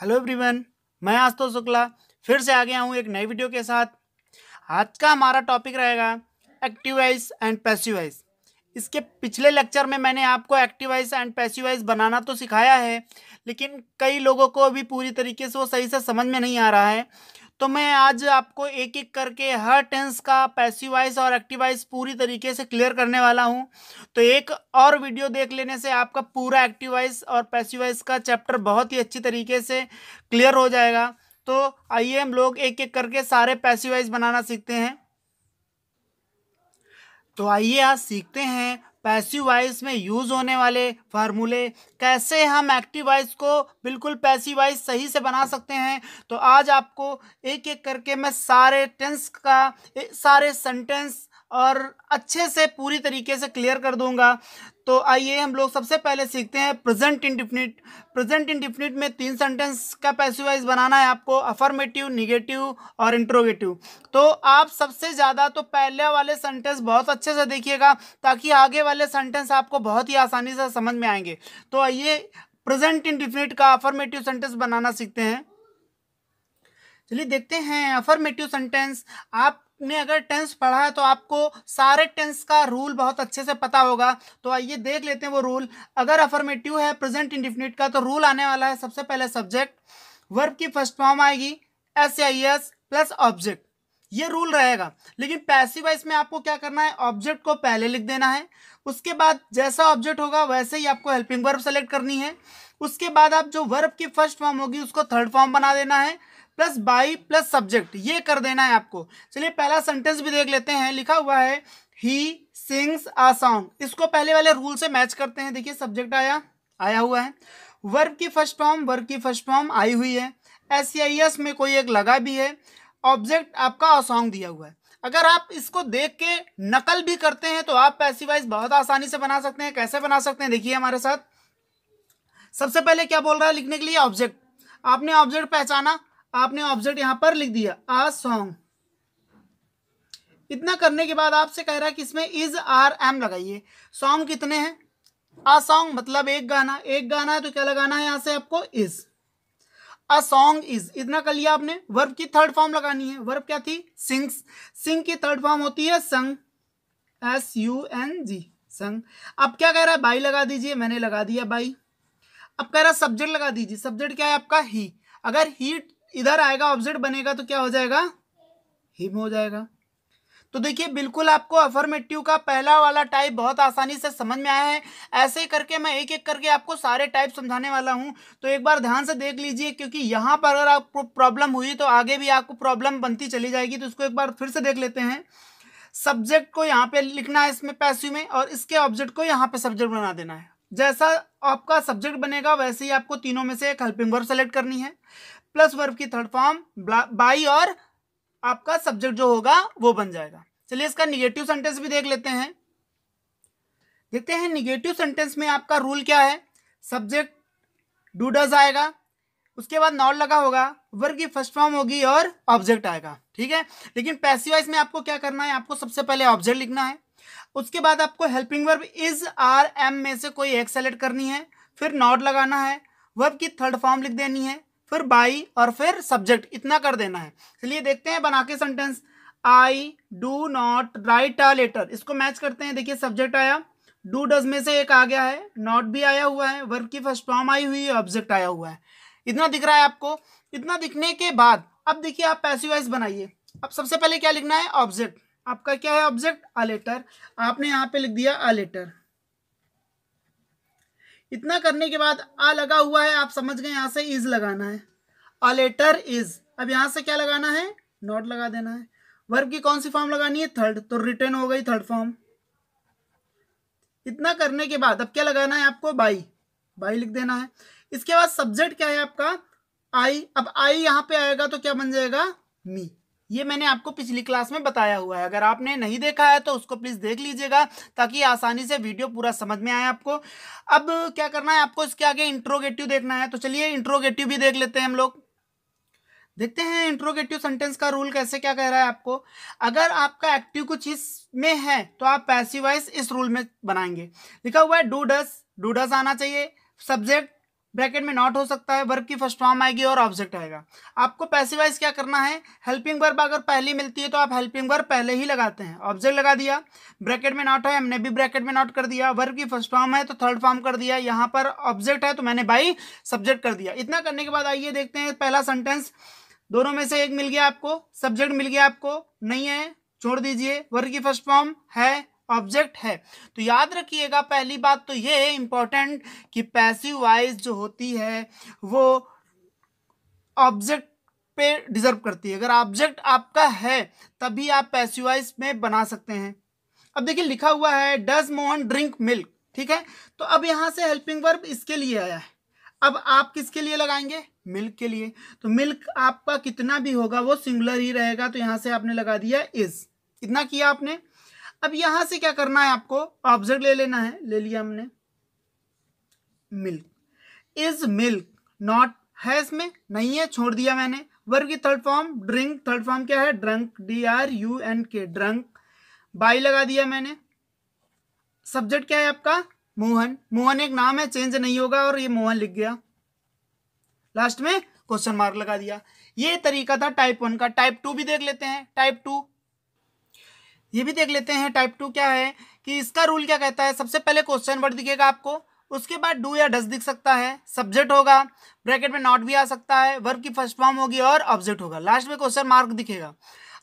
hello everyone मैं आस्तु शुक्ला फिर से आ गया हूँ एक नई वीडियो के साथ आज का हमारा टॉपिक रहेगा एक्टिवाइज एंड पैसिवाइज इसके पिछले लेक्चर में मैंने आपको एक्टिवाइज एंड पैसिवाइज बनाना तो सिखाया है लेकिन कई लोगों को अभी पूरी तरीके से वो सही से समझ में नहीं आ रहा है तो मैं आज आपको एक एक करके हर टेंस का पैसिवाइज और एक्टिवाइज पूरी तरीके से क्लियर करने वाला हूँ तो एक और वीडियो देख लेने से आपका पूरा एक्टिवाइज और पैसिवाइज का चैप्टर बहुत ही अच्छी तरीके से क्लियर हो जाएगा तो आइए हम लोग एक एक करके सारे पैसिवाइज बनाना सीखते हैं तो आइए आज सीखते हैं पैसिव वाइज में यूज होने वाले फार्मूले कैसे हम एक्टिव वाइज़ को बिल्कुल पैसिव वाइज सही से बना सकते हैं तो आज आपको एक एक करके मैं सारे टेंस का सारे सेंटेंस और अच्छे से पूरी तरीके से क्लियर कर दूंगा तो आइए हम लोग सबसे पहले सीखते हैं प्रेजेंट इंडिफिनिट प्रेजेंट डिफिनिट में तीन सेंटेंस का पैसिवाइज बनाना है आपको अफर्मेटिव निगेटिव और इंट्रोगेटिव तो आप सबसे ज़्यादा तो पहले वाले सेंटेंस बहुत अच्छे से देखिएगा ताकि आगे वाले सेंटेंस आपको बहुत ही आसानी से समझ में आएंगे तो आइए प्रेजेंट डिफिनिट का अफर्मेटिव सेंटेंस बनाना सीखते हैं चलिए देखते हैं अफर्मेटिव सेंटेंस आप आपने अगर टेंस पढ़ा है तो आपको सारे टेंस का रूल बहुत अच्छे से पता होगा तो आइए देख लेते हैं वो रूल अगर अफर्मेटिव है प्रेजेंट इंडिफिनिट का तो रूल आने वाला है सबसे पहले सब्जेक्ट वर्ब की फर्स्ट फॉर्म आएगी S I S plus object ये रूल रहेगा लेकिन पैसिव में आपको क्या करना है ऑब्जेक्ट को पहले लिख देना है उसके बाद जैसा ऑब्जेक्ट होगा वैसे ही आपको हेल्पिंग वर्ब सेलेक्ट करनी है उसके बाद आप जो वर्ब की फर्स्ट फॉर्म होगी उसको थर्ड फॉर्म बना देना है प्लस बाई प्लस सब्जेक्ट ये कर देना है आपको चलिए पहला सेंटेंस भी देख लेते हैं लिखा हुआ है ही सिंग्स आ सॉन्ग इसको पहले वाले रूल से मैच करते हैं देखिए सब्जेक्ट आया आया हुआ है वर्ग की फर्स्ट फॉर्म वर्ग की फर्स्ट फॉर्म आई हुई है एस आई एस में कोई एक लगा भी है ऑब्जेक्ट आपका असोंग दिया हुआ है अगर आप इसको देख के नकल भी करते हैं तो आप वाइज बहुत आसानी से बना सकते हैं कैसे बना सकते हैं देखिए हमारे साथ सबसे पहले क्या बोल रहा है लिखने के लिए ऑब्जेक्ट आपने ऑब्जेक्ट पहचाना आपने ऑब्जेक्ट यहां पर लिख दिया आ सॉन्ग इतना करने के बाद आपसे कह रहा है कि इसमें इज आर एम लगाइए सॉन्ग कितने हैं आ सॉन्ग मतलब एक गाना एक गाना है तो क्या लगाना है यहां से आपको इज अ सॉन्ग इज इतना कर लिया आपने वर्ब की थर्ड फॉर्म लगानी है वर्ब क्या थी सिंग्स सिंग की थर्ड फॉर्म होती है संग एस यू एन जी संग अब क्या कह रहा है बाई लगा दीजिए मैंने लगा दिया बाई अब कह रहा है सब्जेक्ट लगा दीजिए सब्जेक्ट क्या है आपका ही अगर ही इधर आएगा ऑब्जेक्ट बनेगा तो क्या हो जाएगा हिम हो जाएगा तो देखिए बिल्कुल आपको अफर्मेटिव का पहला वाला टाइप बहुत आसानी से समझ में आया है ऐसे करके मैं एक एक करके आपको सारे टाइप समझाने वाला हूँ तो एक बार ध्यान से देख लीजिए क्योंकि यहाँ पर अगर आपको प्रॉब्लम हुई तो आगे भी आपको प्रॉब्लम बनती चली जाएगी तो इसको एक बार फिर से देख लेते हैं सब्जेक्ट को यहाँ पे लिखना है इसमें पैस्यू में और इसके ऑब्जेक्ट को यहाँ पे सब्जेक्ट बना देना है जैसा आपका सब्जेक्ट बनेगा वैसे ही आपको तीनों में से एक हेल्पिंग वर्ब सेलेक्ट करनी है प्लस वर्ब की थर्ड फॉर्म बाई और आपका सब्जेक्ट जो होगा वो बन जाएगा चलिए इसका निगेटिव सेंटेंस भी देख लेते हैं देखते हैं निगेटिव सेंटेंस में आपका रूल क्या है सब्जेक्ट डू डज आएगा उसके बाद नॉट लगा होगा वर्ग की फर्स्ट फॉर्म होगी और ऑब्जेक्ट आएगा ठीक है लेकिन पैसिवाइज में आपको क्या करना है आपको सबसे पहले ऑब्जेक्ट लिखना है उसके बाद आपको helping verb is are am में से कोई एक सेलेक्ट करनी है फिर नॉट लगाना है वर्ब की थर्ड फॉर्म लिख देनी है फिर बाई और फिर सब्जेक्ट इतना कर देना है इसलिए देखते हैं बना के sentence I do not write a letter इसको मैच करते हैं देखिए सब्जेक्ट आया डू डज में से एक आ गया है नॉट भी आया हुआ है वर्ब की फर्स्ट फॉर्म आई हुई है ऑब्जेक्ट आया हुआ है इतना दिख रहा है आपको इतना दिखने के बाद अब देखिए आप पैसिवाइज बनाइए अब सबसे पहले क्या लिखना है ऑब्जेक्ट आपका क्या है ऑब्जेक्ट अ लेटर आपने यहाँ पे लिख दिया अ लेटर इतना करने के बाद आ लगा हुआ है आप समझ गए यहाँ से इज लगाना है अ लेटर इज अब यहाँ से क्या लगाना है नॉट लगा देना है वर्ब की कौन सी फॉर्म लगानी है थर्ड तो रिटर्न हो गई थर्ड फॉर्म इतना करने के बाद अब क्या लगाना है आपको बाई बाई लिख देना है इसके बाद सब्जेक्ट क्या है आपका आई अब आई यहाँ पे आएगा तो क्या बन जाएगा मी ये मैंने आपको पिछली क्लास में बताया हुआ है अगर आपने नहीं देखा है तो उसको प्लीज़ देख लीजिएगा ताकि आसानी से वीडियो पूरा समझ में आए आपको अब क्या करना है आपको इसके आगे इंट्रोगेटिव देखना है तो चलिए इंट्रोगेटिव भी देख लेते हैं हम लोग देखते हैं इंट्रोगेटिव सेंटेंस का रूल कैसे क्या कह रहा है आपको अगर आपका एक्टिव कुछ इस में है तो आप पैसिवाइज इस रूल में बनाएंगे लिखा हुआ है डू डस डू डस आना चाहिए सब्जेक्ट ब्रैकेट में नॉट हो सकता है वर्ब की फर्स्ट फॉर्म आएगी और ऑब्जेक्ट आएगा आपको पैसिवाइज क्या करना है हेल्पिंग वर्ब अगर पहली मिलती है तो आप हेल्पिंग वर्ब पहले ही लगाते हैं ऑब्जेक्ट लगा दिया ब्रैकेट में नॉट है हमने भी ब्रैकेट में नॉट कर दिया वर्ब की फर्स्ट फॉर्म है तो थर्ड फॉर्म कर दिया यहाँ पर ऑब्जेक्ट है तो मैंने बाई सब्जेक्ट कर दिया इतना करने के बाद आइए देखते हैं पहला सेंटेंस दोनों में से एक मिल गया आपको सब्जेक्ट मिल गया आपको नहीं है छोड़ दीजिए वर्ग की फर्स्ट फॉर्म है ऑब्जेक्ट है तो याद रखिएगा पहली बात तो ये है इंपॉर्टेंट कि पैसिव वाइज जो होती है वो ऑब्जेक्ट पे डिजर्व करती है अगर ऑब्जेक्ट आपका है तभी आप पैसिव वाइज में बना सकते हैं अब देखिए लिखा हुआ है डज मोहन ड्रिंक मिल्क ठीक है तो अब यहां से हेल्पिंग वर्ब इसके लिए आया है अब आप किसके लिए लगाएंगे मिल्क के लिए तो मिल्क आपका कितना भी होगा वो सिंगुलर ही रहेगा तो यहाँ से आपने लगा दिया इज कितना किया आपने अब यहां से क्या करना है आपको ऑब्जेक्ट ले लेना है ले लिया हमने मिल्क इज मिल्क नॉट है इसमें नहीं है छोड़ दिया मैंने वर्ग की third form drink third form क्या है drunk D R U N K drunk by लगा दिया मैंने सब्जेक्ट क्या है आपका मोहन मोहन एक नाम है चेंज नहीं होगा और ये मोहन लिख गया लास्ट में क्वेश्चन मार्क लगा दिया ये तरीका था टाइप वन का टाइप टू भी देख लेते हैं टाइप टू ये भी देख लेते हैं टाइप टू क्या है कि इसका रूल क्या कहता है सबसे पहले क्वेश्चन वर्ड दिखेगा आपको उसके बाद डू या डस दिख सकता है सब्जेक्ट होगा ब्रैकेट में नॉट भी आ सकता है वर्ब की फर्स्ट फॉर्म होगी और ऑब्जेक्ट होगा लास्ट में क्वेश्चन मार्क दिखेगा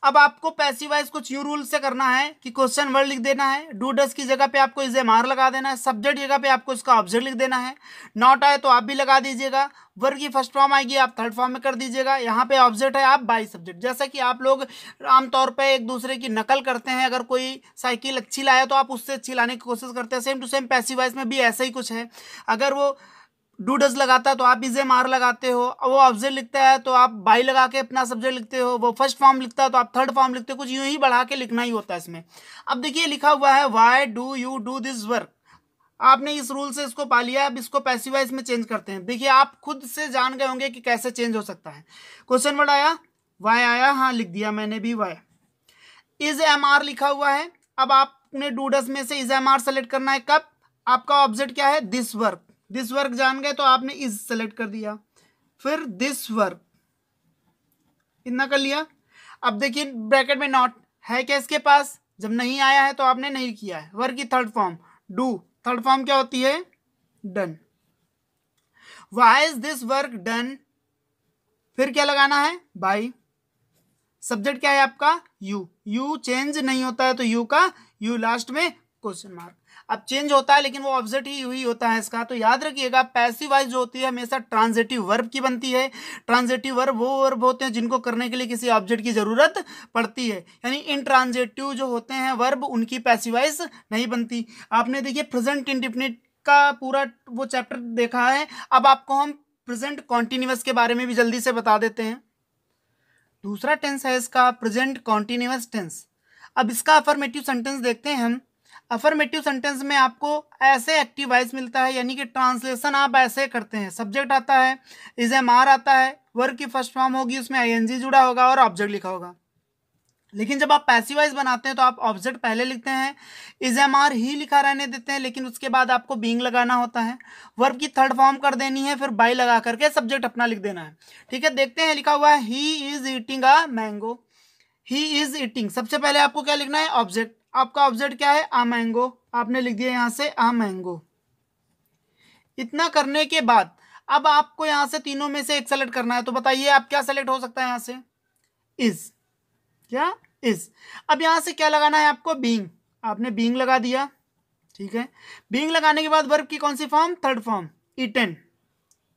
अब आपको वाइज कुछ यू रूल से करना है कि क्वेश्चन वर्ड लिख देना है डू डस की जगह पे आपको इसे मार लगा देना है सब्जेक्ट जगह पे आपको इसका ऑब्जेक्ट लिख देना है नॉट आए तो आप भी लगा दीजिएगा वर्ग की फर्स्ट फॉर्म आएगी आप थर्ड फॉर्म में कर दीजिएगा यहाँ पे ऑब्जेक्ट है आप बाई सब्जेक्ट जैसा कि आप लोग आमतौर पर एक दूसरे की नकल करते हैं अगर कोई साइकिल अच्छी लाया तो आप उससे अच्छी लाने की कोशिश करते हैं सेम टू सेम वाइज में भी ऐसा ही कुछ है अगर वो डू डज लगाता है तो आप इजे मार लगाते हो वो ऑब्जेक्ट लिखता है तो आप बाई लगा के अपना सब्जेक्ट लिखते हो वो फर्स्ट फॉर्म लिखता है तो आप थर्ड फॉर्म लिखते हो कुछ यूं ही बढ़ा के लिखना ही होता है इसमें अब देखिए लिखा हुआ है why do you do this work आपने इस रूल से इसको पा लिया अब इसको पैसिवाइज में चेंज करते हैं देखिए आप खुद से जान गए होंगे कि कैसे चेंज हो सकता है क्वेश्चन वर्ड आया वाई आया हाँ लिख दिया मैंने भी वाई इज एम आर लिखा हुआ है अब आपने डूडस में से इज एम आर सेलेक्ट करना है कब आपका ऑब्जेक्ट क्या है दिस वर्क दिस वर्क जान गए तो आपने इज सेलेक्ट कर दिया फिर दिस वर्क इतना कर लिया अब देखिए ब्रैकेट में नॉट है क्या इसके पास जब नहीं आया है तो आपने नहीं किया है वर्क की third form do third form क्या होती है done why is this work done फिर क्या लगाना है बाई सब्जेक्ट क्या है आपका यू यू चेंज नहीं होता है तो यू का यू लास्ट में क्वेश्चन मार्क अब चेंज होता है लेकिन वो ऑब्जेक्ट ही हुई होता है इसका तो याद रखिएगा वाइज जो होती है हमेशा ट्रांजेटिव वर्ब की बनती है ट्रांजेटिव वर्ब वो वर्ब होते हैं जिनको करने के लिए किसी ऑब्जेक्ट की ज़रूरत पड़ती है यानी इनट्रांजेटिव जो होते हैं वर्ब उनकी पैसिवाइज नहीं बनती आपने देखिए प्रेजेंट इंडिफिनिट का पूरा वो चैप्टर देखा है अब आपको हम प्रेजेंट कॉन्टीन्यूस के बारे में भी जल्दी से बता देते हैं दूसरा टेंस है इसका प्रेजेंट कॉन्टीन्यूस टेंस अब इसका अफर्मेटिव सेंटेंस देखते हैं हम अफर्मेटिव सेंटेंस में आपको ऐसे एक्टिव वॉइस मिलता है यानी कि ट्रांसलेशन आप ऐसे करते हैं सब्जेक्ट आता है इज एम आर आता है वर्क की फर्स्ट फॉर्म होगी उसमें आई जुड़ा होगा और ऑब्जेक्ट लिखा होगा लेकिन जब आप वाइज बनाते हैं तो आप ऑब्जेक्ट पहले लिखते हैं इज एम आर ही लिखा रहने देते हैं लेकिन उसके बाद आपको बींग लगाना होता है वर्ब की थर्ड फॉर्म कर देनी है फिर बाई लगा करके सब्जेक्ट अपना लिख देना है ठीक है देखते हैं लिखा हुआ है he is eating a mango he is eating सबसे पहले आपको क्या लिखना है ऑब्जेक्ट आपका ऑब्जेक्ट क्या है आ मैंगो आपने लिख दिया यहां से आ मैंगो इतना करने के बाद अब आपको यहां से तीनों में से एक सेलेक्ट करना है तो बताइए आप क्या सेलेक्ट हो सकता है यहां से इज क्या इज अब यहां से क्या लगाना है आपको बींग आपने बींग लगा दिया ठीक है बींग लगाने के बाद वर्ब की कौन सी form third form eaten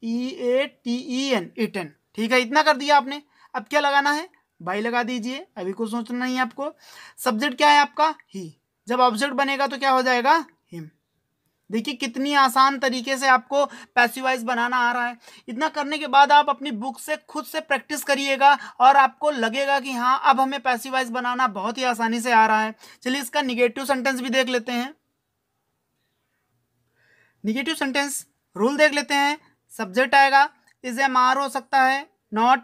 E A T E N eaten ठीक है इतना कर दिया आपने अब क्या लगाना है बाई लगा दीजिए अभी कुछ सोचना नहीं आपको सब्जेक्ट क्या है आपका ही जब ऑब्जेक्ट बनेगा तो क्या हो जाएगा हिम देखिए कितनी आसान तरीके से आपको पैसिवाइज बनाना आ रहा है इतना करने के बाद आप अपनी बुक से खुद से प्रैक्टिस करिएगा और आपको लगेगा कि हाँ अब हमें पैसिवाइज बनाना बहुत ही आसानी से आ रहा है चलिए इसका निगेटिव सेंटेंस भी देख लेते हैं निगेटिव सेंटेंस रूल देख लेते हैं सब्जेक्ट आएगा इज एम आर हो सकता है नॉट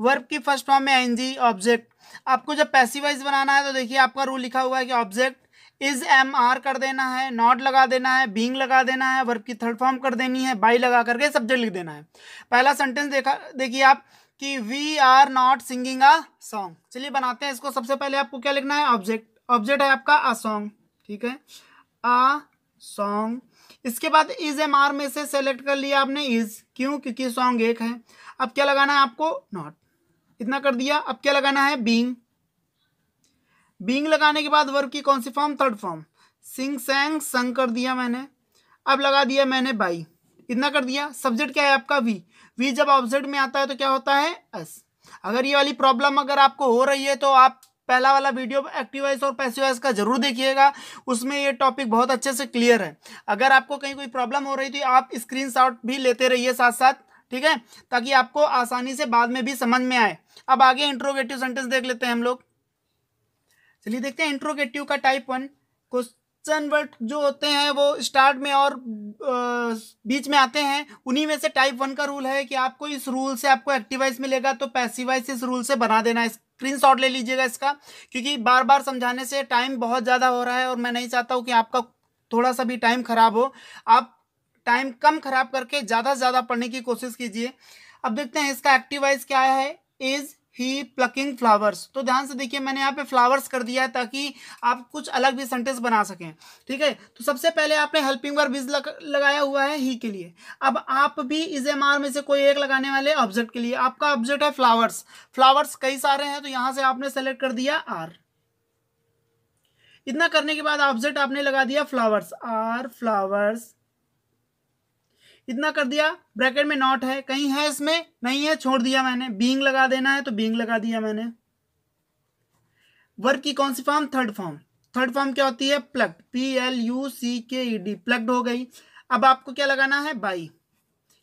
वर्ब की फर्स्ट फॉर्म में एनजी ऑब्जेक्ट आपको जब पैसिवाइज बनाना है तो देखिए आपका रूल लिखा हुआ है कि ऑब्जेक्ट इज एम आर कर देना है नॉट लगा देना है बींग लगा देना है वर्ब की थर्ड फॉर्म कर देनी है बाई लगा करके सब्जेक्ट लिख देना है पहला सेंटेंस देखा देखिए आप कि we are not singing a song चलिए बनाते हैं इसको सबसे पहले आपको क्या लिखना है ऑब्जेक्ट ऑब्जेक्ट है आपका अ सॉन्ग ठीक है अ सॉन्ग इसके बाद इज एम आर में से सेलेक्ट कर लिया आपने इज क्यों क्योंकि सॉन्ग एक है अब क्या लगाना है आपको नॉट इतना कर दिया अब क्या लगाना है बींग बींग लगाने के बाद वर्ग की कौन सी form third form sing sang sung कर दिया मैंने अब लगा दिया मैंने बाई इतना कर दिया सब्जेक्ट क्या है आपका वी वी जब ऑब्जेक्ट में आता है तो क्या होता है एस अगर ये वाली प्रॉब्लम अगर आपको हो रही है तो आप पहला वाला वीडियो एक्टिवाइज और पैसिवाइज का जरूर देखिएगा उसमें ये टॉपिक बहुत अच्छे से क्लियर है अगर आपको कहीं कोई प्रॉब्लम हो रही थी तो आप स्क्रीनशॉट भी लेते रहिए साथ साथ ठीक है ताकि आपको आसानी से बाद में भी समझ में आए अब आगे इंट्रोगेटिव सेंटेंस देख लेते हैं हम लोग चलिए देखते हैं इंट्रोगेटिव का टाइप वन क्वेश्चन वर्ड जो होते हैं वो स्टार्ट में और बीच में आते हैं उन्हीं में से टाइप वन का रूल है कि आपको इस रूल से आपको एक्टिवाइज मिलेगा तो पैसिवाइज इस रूल से बना देना स्क्रीन शॉट ले लीजिएगा इसका क्योंकि बार बार समझाने से टाइम बहुत ज़्यादा हो रहा है और मैं नहीं चाहता हूँ कि आपका थोड़ा सा भी टाइम खराब हो आप टाइम कम खराब करके ज़्यादा से ज़्यादा पढ़ने की कोशिश कीजिए अब देखते हैं इसका एक्टिवाइज क्या है इज़ ही प्लकिंग फ्लावर्स तो ध्यान से देखिए मैंने यहाँ पे फ्लावर्स कर दिया है ताकि आप कुछ अलग भी सेंटेंस बना सकें ठीक है तो सबसे पहले आपने हेल्पिंग वर्ब इज लग, लगाया हुआ है ही के लिए अब आप भी इज एम आर में से कोई एक लगाने वाले ऑब्जेक्ट के लिए आपका ऑब्जेक्ट है फ्लावर्स फ्लावर्स कई सारे हैं तो यहाँ से आपने सेलेक्ट कर दिया आर इतना करने के बाद ऑब्जेक्ट आपने लगा दिया फ्लावर्स आर फ्लावर्स इतना कर दिया ब्रैकेट में नॉट है कहीं है इसमें नहीं है छोड़ दिया मैंने बींग लगा देना है तो बींग लगा दिया मैंने वर्ग की कौन सी form third form third form क्या होती है plug P L U C K E D plugged हो गई अब आपको क्या लगाना है बाई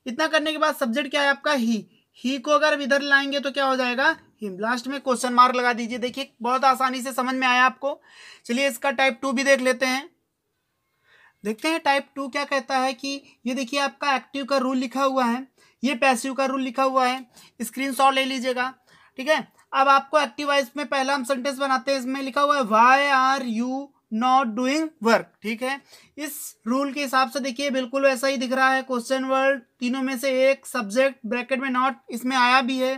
इतना करने के बाद सब्जेक्ट क्या है आपका ही ही को अगर अब इधर लाएंगे तो क्या हो जाएगा हिम लास्ट में क्वेश्चन मार्क लगा दीजिए देखिए बहुत आसानी से समझ में आया आपको चलिए इसका टाइप टू भी देख लेते हैं देखते हैं टाइप टू क्या कहता है कि ये देखिए आपका एक्टिव का रूल लिखा हुआ है ये पैसिव का रूल लिखा हुआ है स्क्रीन ले लीजिएगा ठीक है अब आपको एक्टिवाइज में पहला हम सेंटेंस बनाते हैं इसमें लिखा हुआ है why are you not doing work ठीक है इस रूल के हिसाब से देखिए बिल्कुल वैसा ही दिख रहा है क्वेश्चन वर्ड तीनों में से एक सब्जेक्ट ब्रैकेट में नॉट इसमें आया भी है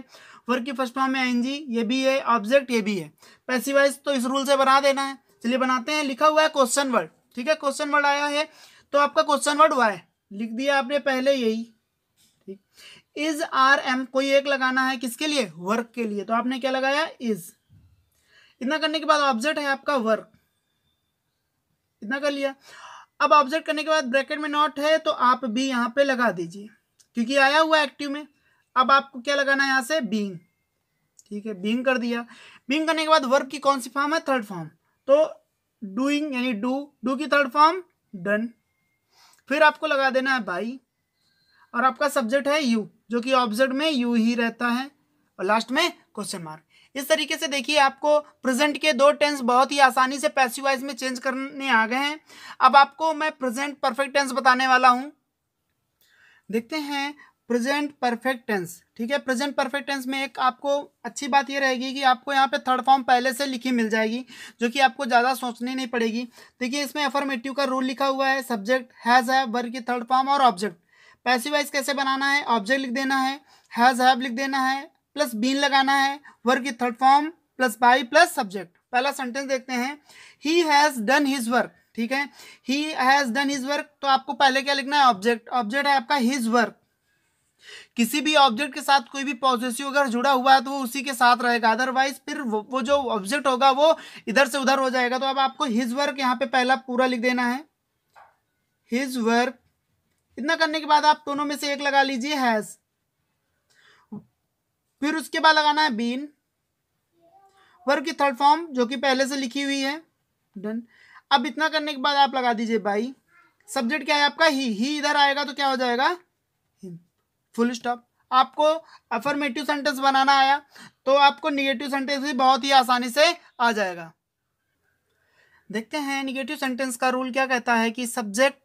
वर्क की फर्स्ट फॉर्म में एनजी ये भी है ऑब्जेक्ट ये भी है पैसिवाइज तो इस रूल से बना देना है चलिए बनाते हैं लिखा हुआ है क्वेश्चन वर्ड ठीक है क्वेश्चन वर्ड आया है तो आपका क्वेश्चन वर्ड वाई लिख दिया आपने पहले यही ठीक इज आर एम कोई एक लगाना है किसके लिए वर्क के लिए तो आपने क्या लगाया इज इतना करने के बाद ऑब्जेक्ट है आपका वर्क इतना कर लिया अब ऑब्जेक्ट करने के बाद ब्रैकेट में नॉट है तो आप बी यहां पे लगा दीजिए क्योंकि आया हुआ एक्टिव में अब आपको क्या लगाना है यहां से बींग ठीक है बींग कर दिया बींग करने के बाद वर्क की कौन सी फॉर्म है थर्ड फॉर्म तो डूइंग यानी डू डू की थर्ड फॉर्म डन फिर आपको लगा देना है बाई और आपका सब्जेक्ट है यू जो कि ऑब्जेक्ट में यू ही रहता है और लास्ट में क्वेश्चन मार्क इस तरीके से देखिए आपको प्रेजेंट के दो टेंस बहुत ही आसानी से पैसिवाइज में चेंज करने आ गए हैं अब आपको मैं प्रेजेंट परफेक्ट टेंस बताने वाला हूं देखते हैं प्रेजेंट परफेक्ट टेंस ठीक है प्रेजेंट परफेक्ट टेंस में एक आपको अच्छी बात ये रहेगी कि आपको यहाँ पे थर्ड फॉर्म पहले से लिखी मिल जाएगी जो कि आपको ज़्यादा सोचनी नहीं पड़ेगी देखिए इसमें अफर्मेटिव का रूल लिखा हुआ है सब्जेक्ट हैज़ है वर्ग की थर्ड फॉर्म और ऑब्जेक्ट वाइज कैसे बनाना है ऑब्जेक्ट लिख देना है हैज़ हैव लिख देना है प्लस बीन लगाना है वर्ग की third form plus by plus subject पहला सेंटेंस देखते हैं he has done his work ठीक है he has done his work तो आपको पहले क्या लिखना है ऑब्जेक्ट ऑब्जेक्ट है आपका हिज वर्क किसी भी ऑब्जेक्ट के साथ कोई भी पॉजिटिव अगर जुड़ा हुआ है तो वो उसी के साथ रहेगा अदरवाइज फिर वो जो ऑब्जेक्ट होगा वो इधर से उधर हो जाएगा तो अब आपको हिज वर्क यहाँ पे पहला पूरा लिख देना है हिज वर्क इतना करने के बाद आप दोनों में से एक लगा लीजिए हैज फिर उसके बाद लगाना है बीन वर्क की थर्ड फॉर्म जो कि पहले से लिखी हुई है डन अब इतना करने के बाद आप लगा दीजिए बाई सब्जेक्ट क्या है आपका ही ही इधर आएगा तो क्या हो जाएगा फुल स्टॉप आपको अफर्मेटिव सेंटेंस बनाना आया तो आपको निगेटिव सेंटेंस भी बहुत ही आसानी से आ जाएगा देखते हैं निगेटिव सेंटेंस का रूल क्या कहता है कि subject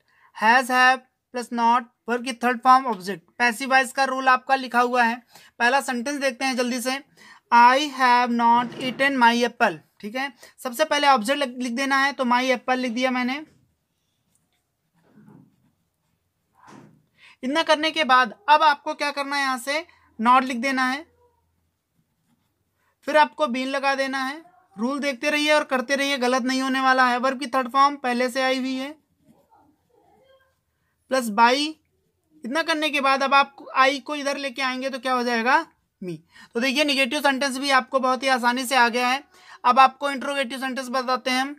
has have plus not verb की थर्ड फॉर्म ऑब्जेक्ट वाइज का रूल आपका लिखा हुआ है पहला सेंटेंस देखते हैं जल्दी से I have not eaten my apple ठीक है सबसे पहले ऑब्जेक्ट लिख देना है तो माई एप्पल लिख दिया मैंने इतना करने के बाद अब आपको क्या करना है यहाँ से नॉट लिख देना है फिर आपको बीन लगा देना है रूल देखते रहिए और करते रहिए गलत नहीं होने वाला है वर्ब की थर्ड फॉर्म पहले से आई हुई है प्लस बाई इतना करने के बाद अब आप आई को इधर लेके आएंगे तो क्या हो जाएगा मी तो देखिए निगेटिव सेंटेंस भी आपको बहुत ही आसानी से आ गया है अब आपको इंट्रोगेटिव सेंटेंस बताते हैं हम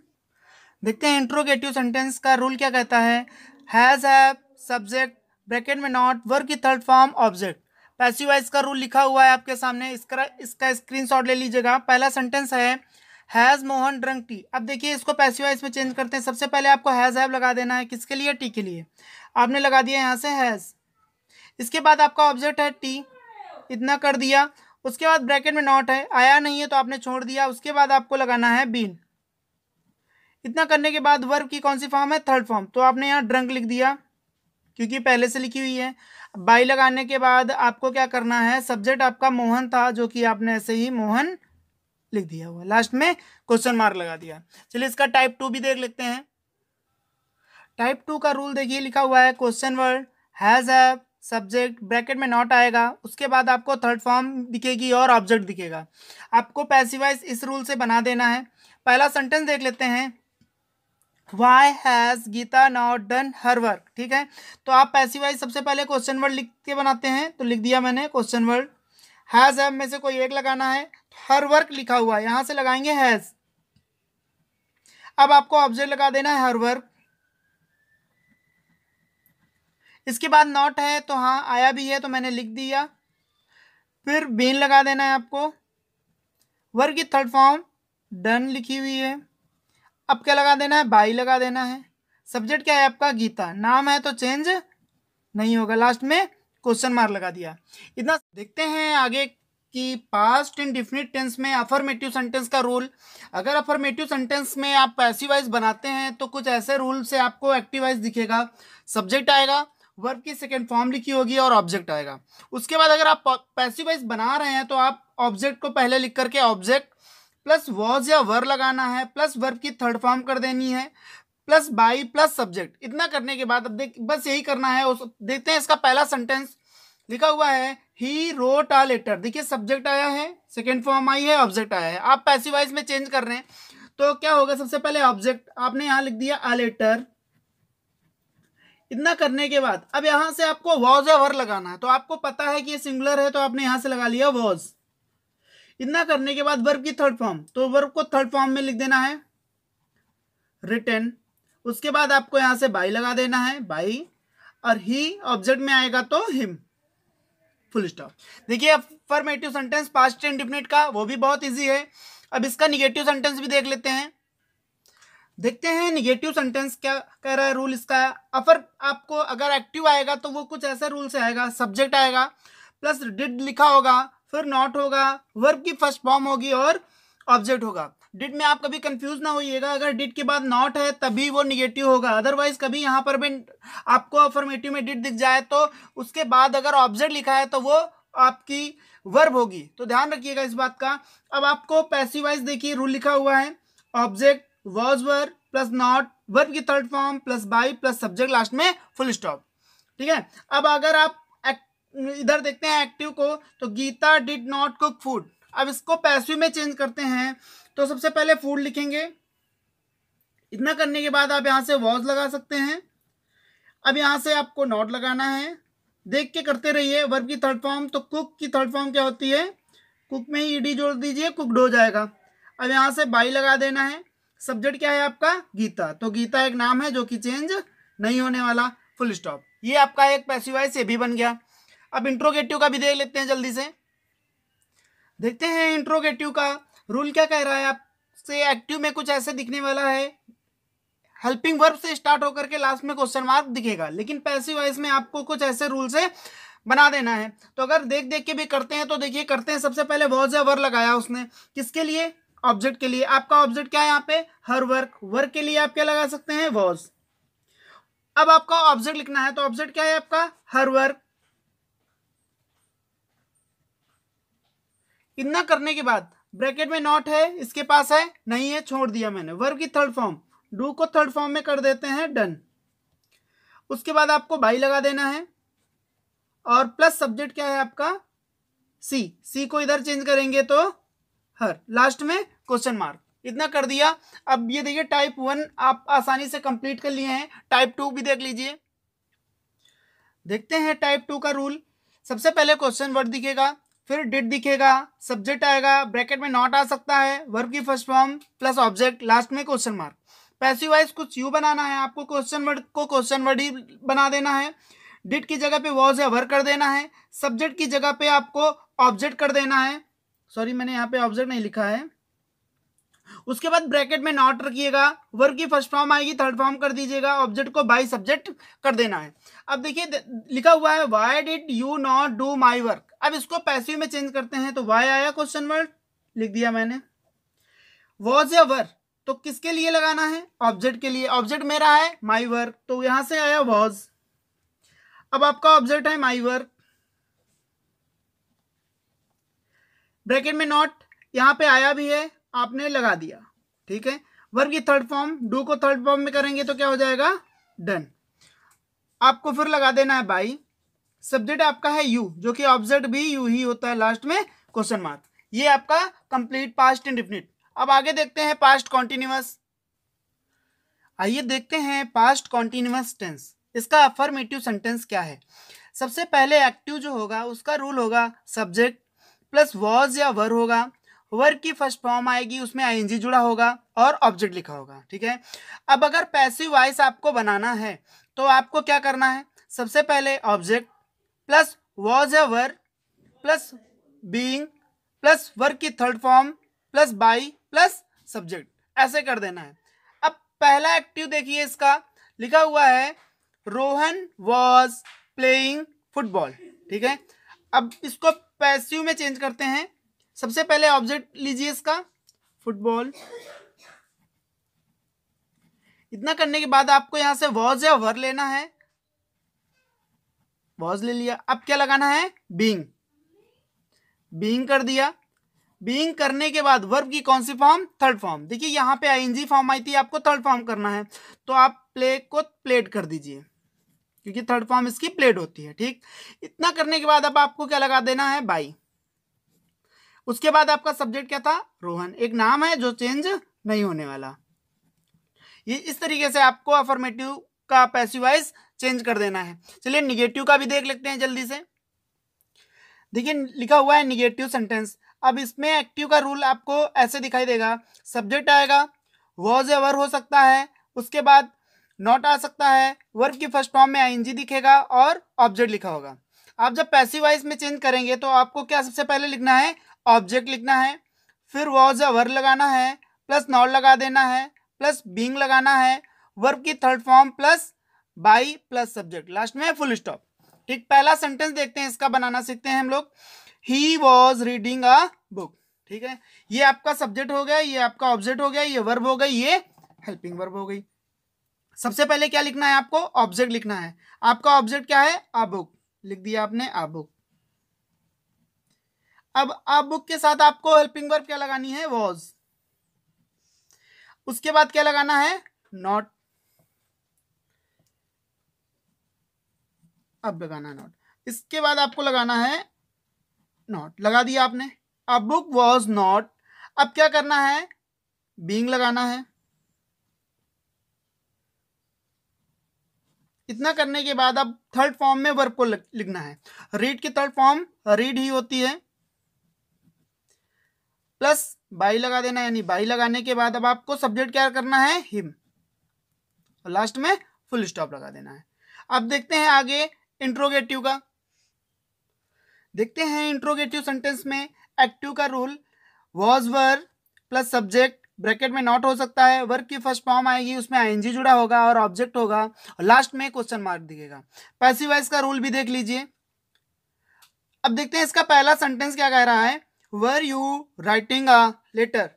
देखते हैं इंट्रोगेटिव सेंटेंस का रूल क्या कहता है हैज़ हैव सब्जेक्ट ब्रैकेट में नॉट वर्क की थर्ड फॉर्म ऑब्जेक्ट पैसिवाइज का रूल लिखा हुआ है आपके सामने इसका इसका स्क्रीन ले लीजिएगा पहला सेंटेंस है हैज़ मोहन ड्रंक टी अब देखिए इसको पैसिवाइज में चेंज करते हैं सबसे पहले आपको हैज़ हैव लगा देना है किसके लिए टी के लिए आपने लगा दिया यहाँ से हैज़ इसके बाद आपका ऑब्जेक्ट है टी इतना कर दिया उसके बाद ब्रैकेट में नॉट है आया नहीं है तो आपने छोड़ दिया उसके बाद आपको लगाना है बीन इतना करने के बाद वर्ब की कौन सी फॉर्म है थर्ड फॉर्म तो आपने यहाँ ड्रंक लिख दिया क्योंकि पहले से लिखी हुई है बाई लगाने के बाद आपको क्या करना है सब्जेक्ट आपका मोहन था जो कि आपने ऐसे ही मोहन लिख दिया हुआ लास्ट में क्वेश्चन मार्क लगा दिया चलिए इसका टाइप टू भी देख लेते हैं टाइप टू का रूल देखिए लिखा हुआ है क्वेश्चन वर्ड हैज़ है सब्जेक्ट ब्रैकेट में नॉट आएगा उसके बाद आपको थर्ड फॉर्म दिखेगी और ऑब्जेक्ट दिखेगा आपको पैसिवाइज इस रूल से बना देना है पहला सेंटेंस देख लेते हैं why has Gita not done her work ठीक है तो आप पैसिव वाइज सबसे पहले क्वेश्चन वर्ड लिख के बनाते हैं तो लिख दिया मैंने क्वेश्चन वर्ड हैज़ हैव में से कोई एक लगाना है हर तो वर्क लिखा हुआ है यहाँ से लगाएंगे हैज़ अब आपको ऑब्जेक्ट लगा देना है हर वर्क इसके बाद नॉट है तो हाँ आया भी है तो मैंने लिख दिया फिर बीन लगा देना है आपको वर्क की थर्ड फॉर्म डन लिखी हुई है अब क्या लगा देना है भाई लगा देना है सब्जेक्ट क्या है आपका गीता नाम है तो चेंज नहीं होगा लास्ट में क्वेश्चन मार्क लगा दिया इतना देखते हैं आगे कि पास्ट इन डिफिनिट टेंस में अफर्मेटिव सेंटेंस का रूल अगर अफर्मेटिव सेंटेंस में आप पैसिवाइज बनाते हैं तो कुछ ऐसे रूल से आपको एक्टिवाइज दिखेगा सब्जेक्ट आएगा वर्ब की सेकेंड फॉर्म लिखी होगी और ऑब्जेक्ट आएगा उसके बाद अगर आप पैसिवाइज बना रहे हैं तो आप ऑब्जेक्ट को पहले लिख करके ऑब्जेक्ट प्लस वॉज या वर लगाना है प्लस वर्ब की थर्ड फॉर्म कर देनी है प्लस बाई प्लस सब्जेक्ट इतना करने के बाद अब देख बस यही करना है उस देखते हैं इसका पहला सेंटेंस लिखा हुआ है ही रोट आ लेटर देखिए सब्जेक्ट आया है सेकेंड फॉर्म आई है ऑब्जेक्ट आया है आप वाइज में चेंज कर रहे हैं तो क्या होगा सबसे पहले ऑब्जेक्ट आपने यहां लिख दिया आ लेटर इतना करने के बाद अब यहां से आपको वॉज या वर लगाना है तो आपको पता है कि ये सिंगुलर है तो आपने यहां से लगा लिया वॉज इतना करने के बाद वर्ब की थर्ड फॉर्म तो वर्ब को थर्ड फॉर्म में लिख देना है रिटर्न उसके बाद आपको यहां से बाई लगा देना है बाई और ही ऑब्जेक्ट में आएगा तो हिम फुल स्टॉप देखिए affirmative sentence past indefinite का वो भी बहुत इजी है अब इसका निगेटिव सेंटेंस भी देख लेते हैं देखते हैं निगेटिव सेंटेंस क्या कह रहा है रूल इसका अफर आपको अगर एक्टिव आएगा तो वो कुछ ऐसे रूल से आएगा सब्जेक्ट आएगा प्लस डिड लिखा होगा फिर नॉट होगा वर्ब की फर्स्ट फॉर्म होगी और ऑब्जेक्ट होगा डिट में आप कभी कंफ्यूज ना होइएगा अगर डिट के बाद नॉट है तभी वो निगेटिव होगा अदरवाइज कभी यहाँ पर भी आपको अफर्मेटिव में डिट दिख जाए तो उसके बाद अगर ऑब्जेक्ट लिखा है तो वो आपकी वर्ब होगी तो ध्यान रखिएगा इस बात का अब आपको पैसिवाइज देखिए रूल लिखा हुआ है object was were plus not verb की third form plus by plus subject last में फुल स्टॉप ठीक है अब अगर आप इधर देखते हैं एक्टिव को तो Gita did not cook food अब इसको पैसिव में चेंज करते हैं तो सबसे पहले फूड लिखेंगे इतना करने के बाद आप यहाँ से वॉज लगा सकते हैं अब यहाँ से आपको नॉट लगाना है देख के करते रहिए वर्ब की थर्ड फॉर्म तो कुक की थर्ड फॉर्म क्या होती है कुक में ही ईडी जोड़ दीजिए कुकड हो जाएगा अब यहाँ से बाई लगा देना है सब्जेक्ट क्या है आपका गीता तो गीता एक नाम है जो कि चेंज नहीं होने वाला फुल स्टॉप ये आपका एक पैसिवाइज ये भी बन गया अब इंट्रोगेटिव का भी देख लेते हैं जल्दी से देखते हैं इंट्रोगेटिव का रूल क्या कह रहा है आपसे एक्टिव में कुछ ऐसे दिखने वाला है हेल्पिंग वर्ब से स्टार्ट होकर के लास्ट में क्वेश्चन मार्क दिखेगा लेकिन पैसिव वाइज में आपको कुछ ऐसे रूल से बना देना है तो अगर देख देख के भी करते हैं तो देखिए करते हैं सबसे पहले वॉज या वर लगाया उसने किसके लिए ऑब्जेक्ट के लिए आपका ऑब्जेक्ट क्या है यहाँ पे हर वर्क वर्क के लिए आप क्या लगा सकते हैं वॉज अब आपका ऑब्जेक्ट लिखना है तो ऑब्जेक्ट क्या है आपका हर वर्क इतना करने के बाद ब्रैकेट में नॉट है इसके पास है नहीं है छोड़ दिया मैंने वर्ब की थर्ड फॉर्म डू को थर्ड फॉर्म में कर देते हैं डन उसके बाद आपको बाई लगा देना है और प्लस सब्जेक्ट क्या है आपका सी सी को इधर चेंज करेंगे तो हर लास्ट में क्वेश्चन मार्क इतना कर दिया अब ये देखिए टाइप वन आप आसानी से कंप्लीट कर लिए हैं टाइप टू भी देख लीजिए देखते हैं टाइप टू का रूल सबसे पहले क्वेश्चन वर्ड दिखेगा फिर डेट दिखेगा सब्जेक्ट आएगा ब्रैकेट में नॉट आ सकता है वर्ब की first form plus object last में क्वेश्चन मार्क पैसिव वाइज कुछ यू बनाना है आपको क्वेश्चन वर्ड को क्वेश्चन वर्ड ही बना देना है डिट की जगह पे वॉज या वर्क कर देना है सब्जेक्ट की जगह पे आपको ऑब्जेक्ट कर देना है सॉरी मैंने यहाँ पे ऑब्जेक्ट नहीं लिखा है उसके बाद ब्रैकेट में नॉट रखिएगा वर्क की फर्स्ट फॉर्म आएगी थर्ड फॉर्म कर दीजिएगा ऑब्जेक्ट को बाई सब्जेक्ट कर देना है अब देखिए लिखा हुआ है why did you not do my work अब इसको पैसिव में चेंज करते हैं तो वाई आया क्वेश्चन वर्ड लिख दिया मैंने वॉज या वर तो किसके लिए लगाना है ऑब्जेक्ट के लिए ऑब्जेक्ट मेरा है माई वर्क तो यहां से आया वॉज अब आपका ऑब्जेक्ट है माई वर्क ब्रैकेट में नॉट यहां पे आया भी है आपने लगा दिया ठीक है वर्क की थर्ड फॉर्म डू को थर्ड फॉर्म में करेंगे तो क्या हो जाएगा डन आपको फिर लगा देना है बाई सब्जेक्ट आपका है यू जो कि ऑब्जेक्ट भी यू ही होता है लास्ट में क्वेश्चन मार्क ये आपका कंप्लीट पास्ट एंड डिफिनिट अब आगे देखते हैं पास्ट कॉन्टिन्यूस आइए देखते हैं पास्ट कॉन्टिन्यूस टेंस इसका अफर्मेटिव सेंटेंस क्या है सबसे पहले एक्टिव जो होगा उसका रूल होगा सब्जेक्ट प्लस वॉज या वर होगा वर की फर्स्ट फॉर्म आएगी उसमें आईएनजी जुड़ा होगा और ऑब्जेक्ट लिखा होगा ठीक है अब अगर पैसिव वॉइस आपको बनाना है तो आपको क्या करना है सबसे पहले object plus was were plus being plus work की third form plus by plus subject ऐसे कर देना है अब पहला एक्टिव देखिए इसका लिखा हुआ है रोहन वॉज प्लेइंग फुटबॉल ठीक है अब इसको पैसिव में चेंज करते हैं सबसे पहले ऑब्जेक्ट लीजिए इसका फुटबॉल इतना करने के बाद आपको यहां से वॉज या वर लेना है वॉज ले लिया अब क्या लगाना है बींग बींग कर दिया बींग करने के बाद वर्ब की कौन सी फॉर्म थर्ड फॉर्म देखिए यहां पे आईएनजी फॉर्म आई थी आपको थर्ड फॉर्म करना है तो आप प्ले को प्लेट कर दीजिए क्योंकि थर्ड फॉर्म इसकी प्लेट होती है ठीक इतना करने के बाद अब आपको क्या लगा देना है बाई उसके बाद आपका सब्जेक्ट क्या था रोहन एक नाम है जो चेंज नहीं होने वाला ये इस तरीके से आपको अफर्मेटिव का पैसिवाइज चेंज कर देना है चलिए निगेटिव का भी देख लेते हैं जल्दी से देखिए लिखा हुआ है निगेटिव सेंटेंस अब इसमें एक्टिव का रूल आपको ऐसे दिखाई देगा सब्जेक्ट आएगा वॉज एवर हो सकता है उसके बाद नॉट आ सकता है वर्ब की फर्स्ट फॉर्म में आईएनजी दिखेगा और ऑब्जेक्ट लिखा होगा आप जब पैसिव वाइज में चेंज करेंगे तो आपको क्या सबसे पहले लिखना है ऑब्जेक्ट लिखना है फिर वॉज अवर लगाना है प्लस नॉट लगा देना है प्लस बींग लगाना है वर्ब की third form plus by plus subject last में फुल स्टॉप ठीक पहला सेंटेंस देखते हैं इसका बनाना सीखते हैं हम लोग he was reading a book ठीक है ये आपका सब्जेक्ट हो गया ये आपका ऑब्जेक्ट हो गया ये वर्ब हो गई ये हेल्पिंग वर्ब हो गई सबसे पहले क्या लिखना है आपको ऑब्जेक्ट लिखना है आपका ऑब्जेक्ट क्या है अ बुक लिख दिया आपने अ बुक अब अ बुक के साथ आपको हेल्पिंग वर्ब क्या लगानी है वॉज उसके बाद क्या लगाना है नॉट अब लगाना नॉट इसके बाद आपको लगाना है नॉट लगा दिया आपने अब बुक वॉज नॉट अब क्या करना है बींग लगाना है इतना करने के बाद अब थर्ड फॉर्म में वर्ब को लिखना है रीड की थर्ड फॉर्म रीड ही होती है प्लस बाई लगा देना यानी बाई लगाने के बाद अब आपको सब्जेक्ट क्या करना है हिम और लास्ट में फुल स्टॉप लगा देना है अब देखते हैं आगे इंट्रोगेटिव का देखते हैं इंट्रोगेटिव सेंटेंस में एक्टिव का rule was were plus subject bracket में नॉट हो सकता है वर्क की फर्स्ट फॉर्म आएगी उसमें आईएनजी जुड़ा होगा और ऑब्जेक्ट होगा और लास्ट में क्वेश्चन मार्क दिखेगा पैसिवाइज का रूल भी देख लीजिए अब देखते हैं इसका पहला सेंटेंस क्या कह रहा है were you writing a letter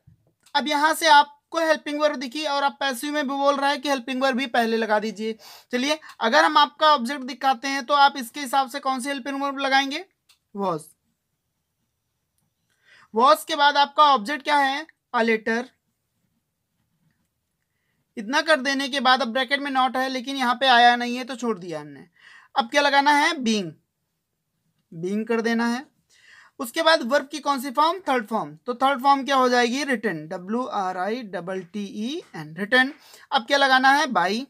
अब यहां से आप को हेल्पिंग वर्ब दिखी और आप पैसिव में भी बोल रहा है कि हेल्पिंग वर्ब भी पहले लगा दीजिए चलिए अगर हम आपका ऑब्जेक्ट दिखाते हैं तो आप इसके हिसाब से कौन सी हेल्पिंग वर्ब लगाएंगे वॉज वॉज के बाद आपका ऑब्जेक्ट क्या है अ लेटर इतना कर देने के बाद अब ब्रैकेट में नॉट है लेकिन यहां पे आया नहीं है तो छोड़ दिया हमने अब क्या लगाना है बींग बींग कर देना है उसके बाद वर्ब की कौन सी फॉर्म थर्ड फॉर्म तो थर्ड फॉर्म क्या हो जाएगी written W R I double T E N written अब क्या लगाना है बाई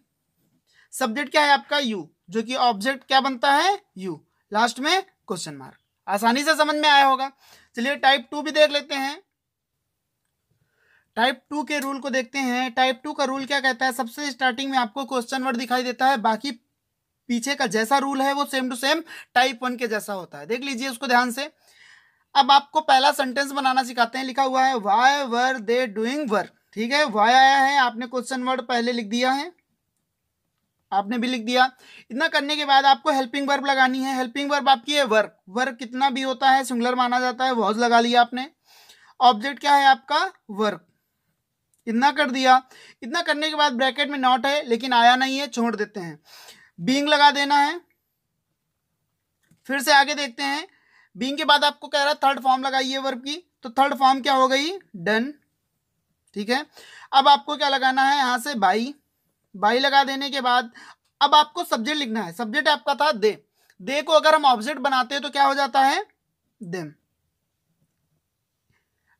सब्जेक्ट क्या है आपका यू जो कि ऑब्जेक्ट क्या बनता है यू लास्ट में क्वेश्चन मार्क आसानी से समझ में आया होगा चलिए टाइप टू भी देख लेते हैं टाइप टू के रूल को देखते हैं टाइप टू का रूल क्या कहता है सबसे स्टार्टिंग में आपको क्वेश्चन वर्ड दिखाई देता है बाकी पीछे का जैसा रूल है वो same to same type one के जैसा होता है देख लीजिए उसको ध्यान से अब आपको पहला सेंटेंस बनाना सिखाते हैं लिखा हुआ है why were they doing work ठीक है वाई आया है आपने क्वेश्चन वर्ड पहले लिख दिया है आपने भी लिख दिया इतना करने के बाद आपको हेल्पिंग वर्ब लगानी है हेल्पिंग वर्ब आपकी है वर्क वर्क कितना भी होता है सिंगुलर माना जाता है वॉज लगा लिया आपने ऑब्जेक्ट क्या है आपका वर्क इतना कर दिया इतना करने के बाद ब्रैकेट में नॉट है लेकिन आया नहीं है छोड़ देते हैं बींग लगा देना है फिर से आगे देखते हैं बींग के बाद आपको कह रहा है थर्ड फॉर्म लगाइए वर्ब की तो थर्ड फॉर्म क्या हो गई डन ठीक है अब आपको क्या लगाना है यहां से बाई बाई लगा देने के बाद अब आपको सब्जेक्ट लिखना है सब्जेक्ट आपका था दे दे को अगर हम ऑब्जेक्ट बनाते हैं तो क्या हो जाता है देम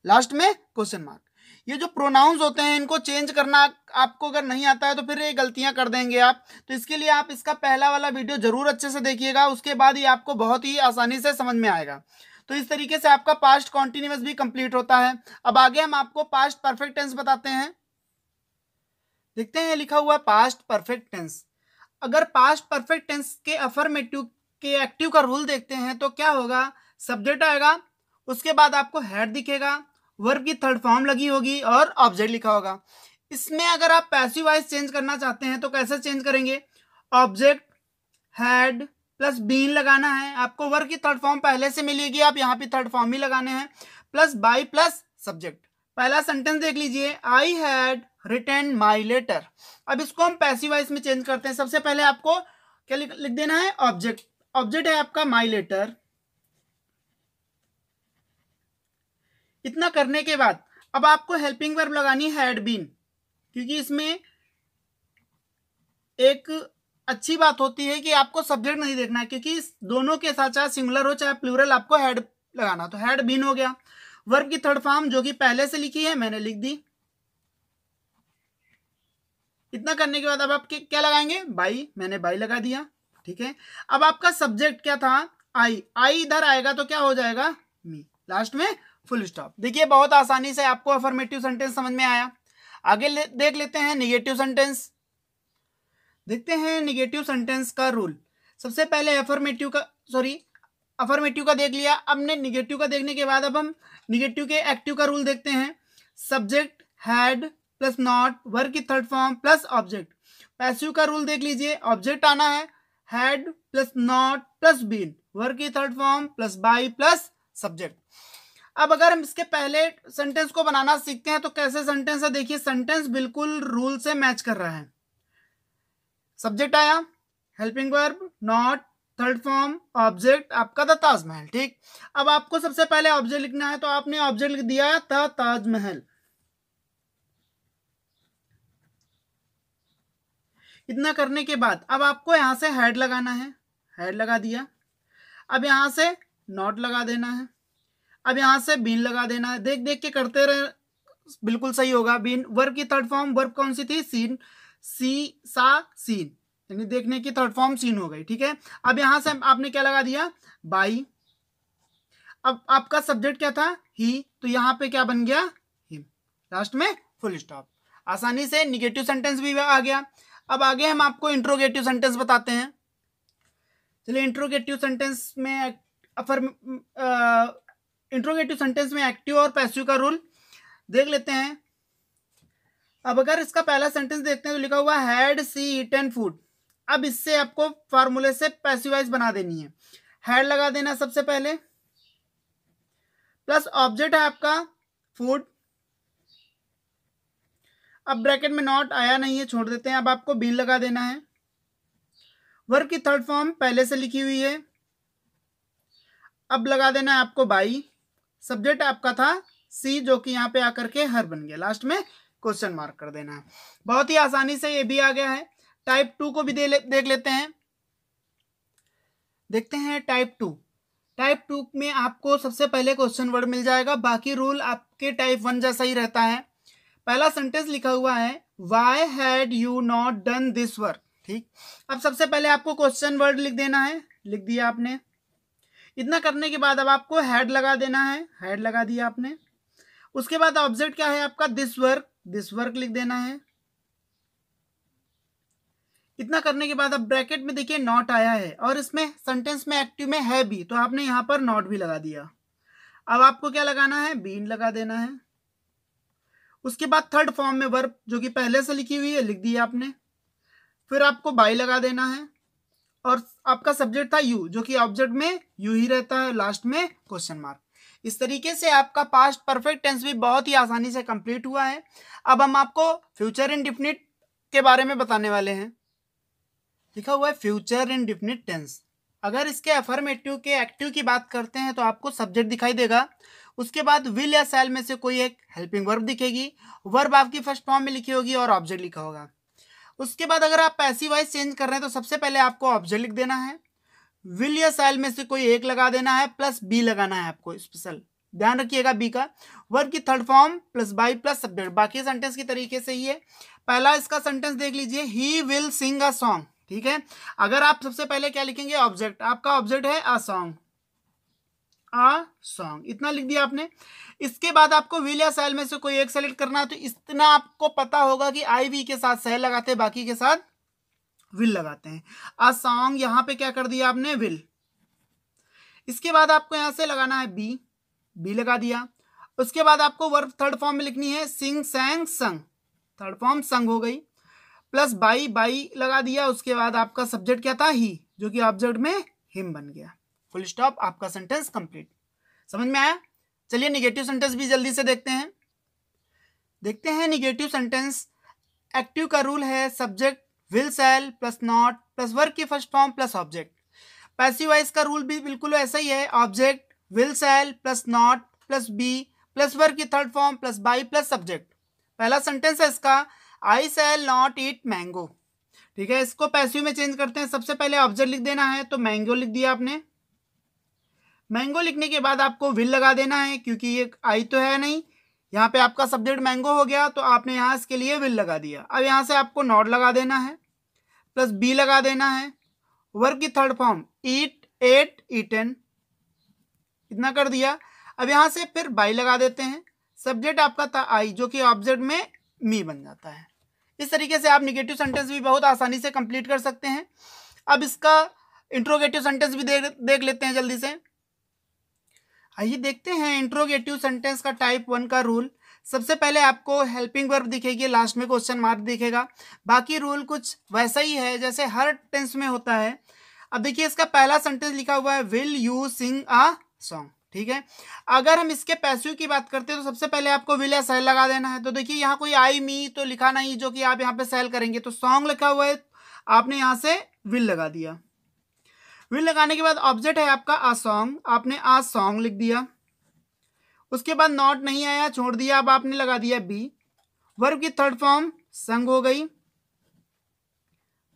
लास्ट में क्वेश्चन मार्क ये जो प्रोनाउंस होते हैं इनको चेंज करना आपको अगर नहीं आता है तो फिर ये गलतियां कर देंगे आप तो इसके लिए आप इसका पहला वाला वीडियो जरूर अच्छे से देखिएगा उसके बाद ये आपको बहुत ही आसानी से समझ में आएगा तो इस तरीके से आपका पास्ट कॉन्टिन्यूस भी कंप्लीट होता है अब आगे हम आपको पास्ट परफेक्ट टेंस बताते हैं देखते हैं लिखा हुआ पास्ट परफेक्ट टेंस अगर पास्ट परफेक्ट टेंस के अफर्मेटिव के एक्टिव का रूल देखते हैं तो क्या होगा सब्जेक्ट आएगा उसके बाद आपको हेड दिखेगा वर्ब की थर्ड फॉर्म लगी होगी और ऑब्जेक्ट लिखा होगा इसमें अगर आप पैसिव वाइज चेंज करना चाहते हैं तो कैसे चेंज करेंगे ऑब्जेक्ट हैड प्लस बीन लगाना है आपको वर्ग की थर्ड फॉर्म पहले से मिलेगी आप यहाँ पे थर्ड फॉर्म ही लगाने हैं प्लस बाई प्लस सब्जेक्ट पहला सेंटेंस देख लीजिए I had written my letter अब इसको हम वाइज में चेंज करते हैं सबसे पहले आपको क्या लिख देना है ऑब्जेक्ट ऑब्जेक्ट है आपका माई लेटर इतना करने के बाद अब आपको हेल्पिंग वर्ब लगानी है हैड बीन क्योंकि इसमें एक अच्छी बात होती है कि आपको सब्जेक्ट नहीं देखना क्योंकि दोनों के साथ चाहे सिंगुलर हो चाहे प्लूरल आपको हैड लगाना तो हैड बीन हो गया वर्ब की थर्ड फॉर्म जो कि पहले से लिखी है मैंने लिख दी इतना करने के बाद अब आप क्या लगाएंगे बाई मैंने बाई लगा दिया ठीक है अब आपका सब्जेक्ट क्या था आई आई इधर आएगा तो क्या हो जाएगा मी लास्ट में फुल स्टॉप देखिए बहुत आसानी से आपको अफर्मेटिव सेंटेंस समझ में आया आगे ले, देख लेते हैं निगेटिव सेंटेंस देखते हैं निगेटिव सेंटेंस का रूल सबसे पहले अफर्मेटिव का सॉरी अफर्मेटिव का देख लिया अब ने निगेटिव का देखने के बाद अब हम निगेटिव के एक्टिव का रूल देखते हैं subject had plus not work की third form plus object passive का रूल देख लीजिए ऑब्जेक्ट आना है had plus not plus been work की third form plus by plus subject अब अगर हम इसके पहले सेंटेंस को बनाना सीखते हैं तो कैसे सेंटेंस है देखिए सेंटेंस बिल्कुल रूल से मैच कर रहा है सब्जेक्ट आया helping verb not third form object आपका द ताजमहल ठीक अब आपको सबसे पहले ऑब्जेक्ट लिखना है तो आपने ऑब्जेक्ट लिख दिया है ताजमहल इतना करने के बाद अब आपको यहां से हेड लगाना है हेड लगा दिया अब यहां से नॉट लगा देना है अब यहाँ से बीन लगा देना है देख देख के करते रहे बिल्कुल सही होगा बीन वर्ब की थर्ड फॉर्म वर्ब कौन सी थी सीन सी सा सीन यानी देखने की थर्ड फॉर्म सीन हो गई ठीक है अब यहाँ से आपने क्या लगा दिया बाई अब आपका सब्जेक्ट क्या था ही तो यहाँ पे क्या बन गया हिम लास्ट में फुल स्टॉप आसानी से निगेटिव सेंटेंस भी आ गया अब आगे हम आपको इंट्रोगेटिव सेंटेंस बताते हैं चलिए इंट्रोगेटिव सेंटेंस में अफर्म इंट्रोगेटिव सेंटेंस में एक्टिव और पैसिव का रूल देख लेते हैं अब अगर इसका पहला सेंटेंस देखते हैं तो लिखा हुआ हैड सी ईटन फूड अब इससे आपको फॉर्मूले से पैसिवाइज बना देनी है हैड लगा देना सबसे पहले प्लस ऑब्जेक्ट है आपका फूड अब ब्रैकेट में नॉट आया नहीं है छोड़ देते हैं अब आपको बिन लगा देना है वर्ब की थर्ड फॉर्म पहले से लिखी हुई है अब लगा देना है आपको बाई सब्जेक्ट आपका था सी जो कि यहाँ पे आकर के हर बन गया लास्ट में क्वेश्चन मार्क कर देना है बहुत ही आसानी से ये भी आ गया है टाइप टू को भी दे ले, देख लेते हैं देखते हैं टाइप टू टाइप टू में आपको सबसे पहले क्वेश्चन वर्ड मिल जाएगा बाकी रूल आपके टाइप वन जैसा ही रहता है पहला सेंटेंस लिखा हुआ है why had you not done this work ठीक अब सबसे पहले आपको क्वेश्चन वर्ड लिख देना है लिख दिया आपने इतना करने के बाद अब आपको हेड लगा देना है हेड लगा दिया आपने उसके बाद ऑब्जेक्ट क्या है आपका दिस वर्क दिस वर्क लिख देना है इतना करने के बाद अब ब्रैकेट में देखिए नॉट आया है और इसमें सेंटेंस में एक्टिव में है भी तो आपने यहाँ पर नॉट भी लगा दिया अब आपको क्या लगाना है बीन लगा देना है उसके बाद थर्ड फॉर्म में वर्ब जो कि पहले से लिखी हुई है लिख दी आपने फिर आपको बाई लगा देना है और आपका सब्जेक्ट था यू जो कि ऑब्जेक्ट में यू ही रहता है लास्ट में क्वेश्चन मार्क इस तरीके से आपका पास्ट परफेक्ट टेंस भी बहुत ही आसानी से कंप्लीट हुआ है अब हम आपको फ्यूचर डिफिनिट के बारे में बताने वाले हैं लिखा हुआ है फ्यूचर डिफिनिट टेंस अगर इसके अफर्मेटिव के एक्टिव की बात करते हैं तो आपको सब्जेक्ट दिखाई देगा उसके बाद विल या सेल में से कोई एक हेल्पिंग वर्ब दिखेगी वर्ब आपकी फर्स्ट फॉर्म में लिखी होगी और ऑब्जेक्ट लिखा होगा उसके बाद अगर आप पैसिव वाइज चेंज कर रहे हैं तो सबसे पहले आपको ऑब्जेक्ट लिख देना है विल या सेल में से कोई एक लगा देना है प्लस बी लगाना है आपको स्पेशल ध्यान रखिएगा बी का वर्ब की third form plus by plus subject बाकी सेंटेंस के तरीके से ही है पहला इसका सेंटेंस देख लीजिए he will sing a song ठीक है अगर आप सबसे पहले क्या लिखेंगे ऑब्जेक्ट आपका ऑब्जेक्ट है अ सॉन्ग अ सॉन्ग इतना लिख दिया आपने इसके बाद आपको व्हील या सेल में से कोई एक सेलेक्ट करना है तो इतना आपको पता होगा कि आई वी के साथ सेल लगाते हैं बाकी के साथ विल लगाते हैं आ सॉन्ग यहां पे क्या कर दिया आपने विल इसके बाद आपको यहां से लगाना है बी बी लगा दिया उसके बाद आपको वर्ब थर्ड फॉर्म में लिखनी है सिंग सैंग संग थर्ड फॉर्म संग हो गई प्लस बाई बाई लगा दिया उसके बाद आपका सब्जेक्ट क्या था ही जो कि ऑब्जेक्ट में हिम बन गया फुल स्टॉप आपका सेंटेंस कंप्लीट समझ में आया चलिए निगेटिव सेंटेंस भी जल्दी से देखते हैं देखते हैं निगेटिव सेंटेंस एक्टिव का रूल है subject will shall plus not plus work की first form plus object wise का रूल भी बिल्कुल ऐसा ही है object will shall plus not plus be plus work की third form plus by plus subject पहला सेंटेंस है इसका I shall not eat mango ठीक है इसको पैसिव में चेंज करते हैं सबसे पहले ऑब्जेक्ट लिख देना है तो मैंगो लिख दिया आपने मैंगो लिखने के बाद आपको विल लगा देना है क्योंकि ये आई तो है नहीं यहाँ पे आपका सब्जेक्ट मैंगो हो गया तो आपने यहाँ इसके लिए विल लगा दिया अब यहाँ से आपको नॉट लगा देना है प्लस बी लगा देना है वर्ग की third form eat ate eaten इतना कर दिया अब यहाँ से फिर बाई लगा देते हैं सब्जेक्ट आपका था आई जो कि ऑब्जेक्ट में मी बन जाता है इस तरीके से आप निगेटिव सेंटेंस भी बहुत आसानी से कंप्लीट कर सकते हैं अब इसका इंट्रोगेटिव सेंटेंस भी देख देख लेते हैं जल्दी से आइए देखते हैं इंट्रोगेटिव सेंटेंस का टाइप वन का रूल सबसे पहले आपको हेल्पिंग वर्ब दिखेगी लास्ट में क्वेश्चन मार्क दिखेगा बाकी रूल कुछ वैसा ही है जैसे हर टेंस में होता है अब देखिए इसका पहला सेंटेंस लिखा हुआ है will you sing a song ठीक है अगर हम इसके पैसिव की बात करते हैं तो सबसे पहले आपको विल या सेल लगा देना है तो देखिए यहाँ कोई आई मी तो लिखा नहीं जो कि आप यहाँ पे सेल करेंगे तो सॉन्ग लिखा हुआ है आपने यहाँ से विल लगा दिया विल लगाने के बाद ऑब्जेक्ट है आपका आ सॉन्ग आपने आ सॉन्ग लिख दिया उसके बाद नॉट नहीं आया छोड़ दिया अब आपने लगा दिया बी वर्ब की थर्ड फॉर्म संग हो गई